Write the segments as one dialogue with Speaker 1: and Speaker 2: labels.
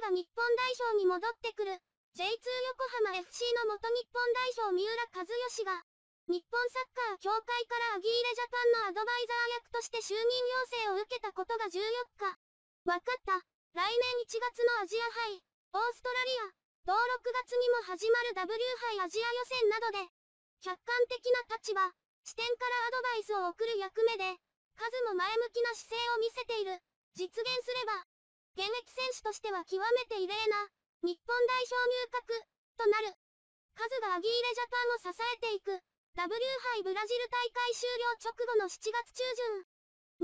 Speaker 1: が日本代表に戻ってくる、J2 横浜 FC の元日本代表三浦和義が、日本サッカー協会からアギーレジャパンのアドバイザー役として就任要請を受けたことが14日。分かった。来年1月のアジア杯、オーストラリア、同6月にも始まる W 杯アジア予選などで、客観的な立場、視点からアドバイスを送る役目で、数も前向きな姿勢を見せている。実現すれば、現役選手としては極めて異例な、日本代表入閣、となる。カズがアギーレジャパンを支えていく、W 杯ブラジル大会終了直後の7月中旬、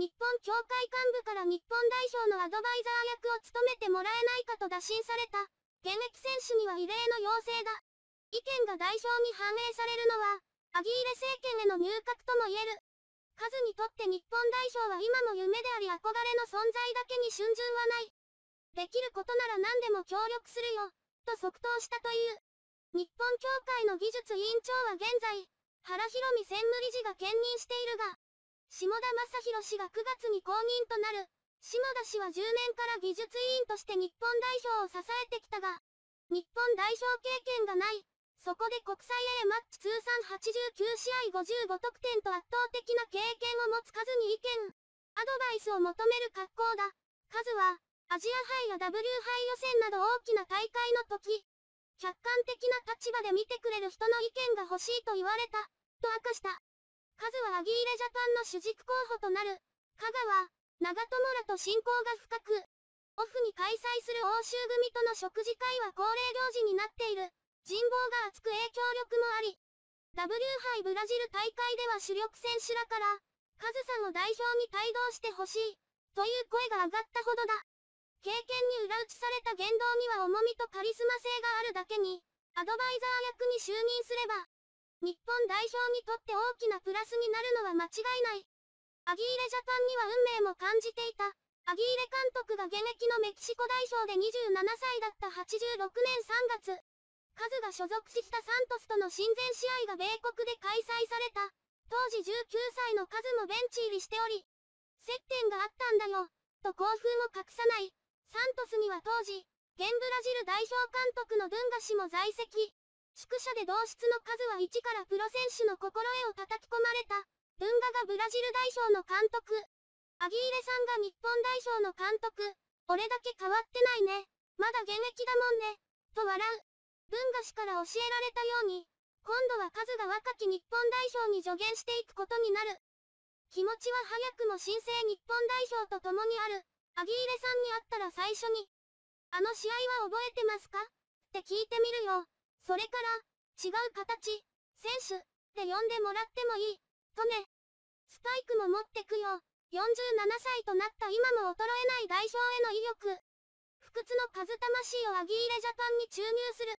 Speaker 1: 日本協会幹部から日本代表のアドバイザー役を務めてもらえないかと打診された、現役選手には異例の要請だ。意見が代表に反映されるのは、アギーレ政権への入閣とも言える。カズにとって日本代表は今も夢であり憧れの存在だけに春巡はない。できることなら何でも協力するよ、と即答したという。日本協会の技術委員長は現在、原博美専務理事が兼任しているが、下田正宏氏が9月に公認となる、下田氏は10年から技術委員として日本代表を支えてきたが、日本代表経験がない、そこで国際 A マッチ通算89試合55得点と圧倒的な経験を持つ数に意見、アドバイスを求める格好だ。数は、アジア杯や W 杯予選など大きな大会の時、客観的な立場で見てくれる人の意見が欲しいと言われた、と明かした。カズはアギーレジャパンの主軸候補となる、香川、長友らと親交が深く、オフに開催する欧州組との食事会は恒例行事になっている、人望が厚く影響力もあり、W 杯ブラジル大会では主力選手らから、カズさんを代表に帯同してほしい、という声が上がったほどだ。経験に裏打ちされた言動には重みとカリスマ性があるだけに、アドバイザー役に就任すれば、日本代表にとって大きなプラスになるのは間違いない。アギーレジャパンには運命も感じていた。アギーレ監督が現役のメキシコ代表で27歳だった86年3月、カズが所属したサントスとの親善試合が米国で開催された。当時19歳のカズもベンチ入りしており、接点があったんだよ、と興奮を隠さない。トスには当時、現ブラジル代表監督のドゥンガ氏も在籍。宿舎で同室の数は1からプロ選手の心得を叩き込まれた、ドゥンガがブラジル代表の監督。アギーレさんが日本代表の監督。俺だけ変わってないね。まだ現役だもんね。と笑う。ドゥンガ氏から教えられたように、今度は数が若き日本代表に助言していくことになる。気持ちは早くも新生日本代表と共にある。アギーレさんに会ったら最初に、あの試合は覚えてますかって聞いてみるよ。それから、違う形、選手、って呼んでもらってもいい、とね。スパイクも持ってくよ。47歳となった今も衰えない代表への意欲。不屈の数魂をアギーレジャパンに注入する。